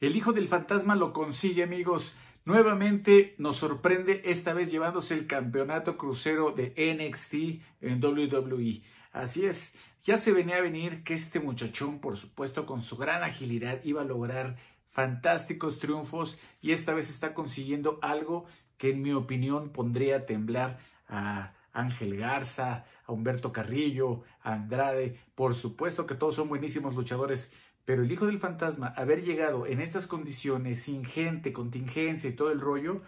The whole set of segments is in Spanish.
El hijo del fantasma lo consigue, amigos. Nuevamente nos sorprende, esta vez llevándose el campeonato crucero de NXT en WWE. Así es, ya se venía a venir que este muchachón, por supuesto, con su gran agilidad, iba a lograr fantásticos triunfos y esta vez está consiguiendo algo que en mi opinión pondría a temblar a Ángel Garza, a Humberto Carrillo, a Andrade. Por supuesto que todos son buenísimos luchadores, pero el hijo del fantasma, haber llegado en estas condiciones, sin gente, contingencia y todo el rollo,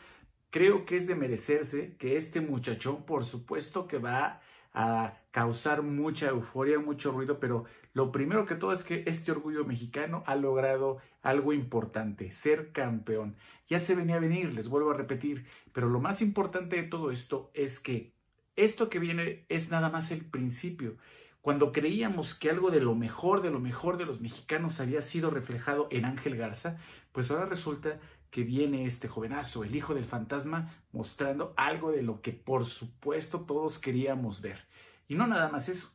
creo que es de merecerse que este muchachón, por supuesto que va a causar mucha euforia, mucho ruido, pero lo primero que todo es que este orgullo mexicano ha logrado algo importante, ser campeón. Ya se venía a venir, les vuelvo a repetir, pero lo más importante de todo esto es que esto que viene es nada más el principio. Cuando creíamos que algo de lo mejor, de lo mejor de los mexicanos había sido reflejado en Ángel Garza, pues ahora resulta que viene este jovenazo, el hijo del fantasma, mostrando algo de lo que por supuesto todos queríamos ver. Y no nada más eso.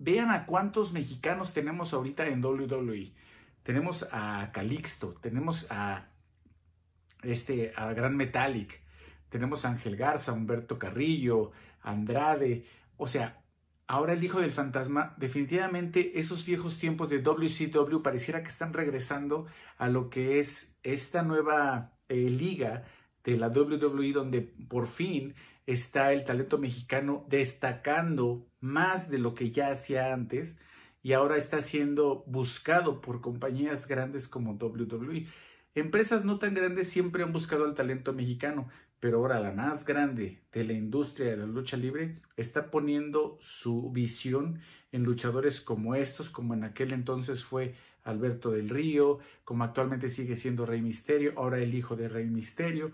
Vean a cuántos mexicanos tenemos ahorita en WWE. Tenemos a Calixto, tenemos a este a Gran Metallic, tenemos a Ángel Garza, Humberto Carrillo, Andrade, o sea, Ahora el hijo del fantasma, definitivamente esos viejos tiempos de WCW pareciera que están regresando a lo que es esta nueva eh, liga de la WWE donde por fin está el talento mexicano destacando más de lo que ya hacía antes y ahora está siendo buscado por compañías grandes como WWE. Empresas no tan grandes siempre han buscado al talento mexicano, pero ahora la más grande de la industria de la lucha libre, está poniendo su visión en luchadores como estos, como en aquel entonces fue Alberto del Río, como actualmente sigue siendo Rey Misterio, ahora el hijo de Rey Misterio.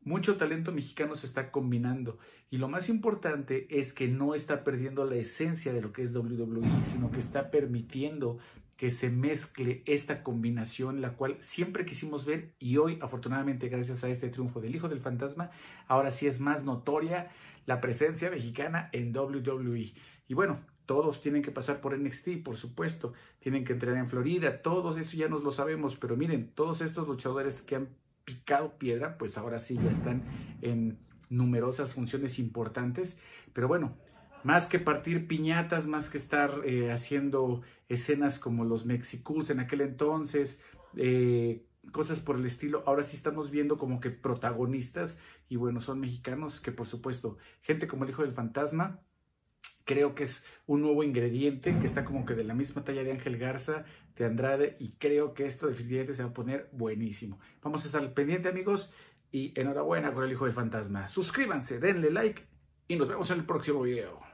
Mucho talento mexicano se está combinando y lo más importante es que no está perdiendo la esencia de lo que es WWE, sino que está permitiendo que se mezcle esta combinación, la cual siempre quisimos ver y hoy, afortunadamente, gracias a este triunfo del Hijo del Fantasma, ahora sí es más notoria la presencia mexicana en WWE. Y bueno, todos tienen que pasar por NXT, por supuesto, tienen que entrar en Florida, todos eso ya nos lo sabemos, pero miren, todos estos luchadores que han picado piedra, pues ahora sí ya están en numerosas funciones importantes, pero bueno, más que partir piñatas, más que estar eh, haciendo escenas como los mexicools en aquel entonces, eh, cosas por el estilo, ahora sí estamos viendo como que protagonistas y bueno, son mexicanos que por supuesto, gente como el hijo del fantasma, creo que es un nuevo ingrediente que está como que de la misma talla de Ángel Garza, de Andrade, y creo que esto definitivamente se va a poner buenísimo. Vamos a estar pendiente, amigos, y enhorabuena con el Hijo del Fantasma. Suscríbanse, denle like y nos vemos en el próximo video.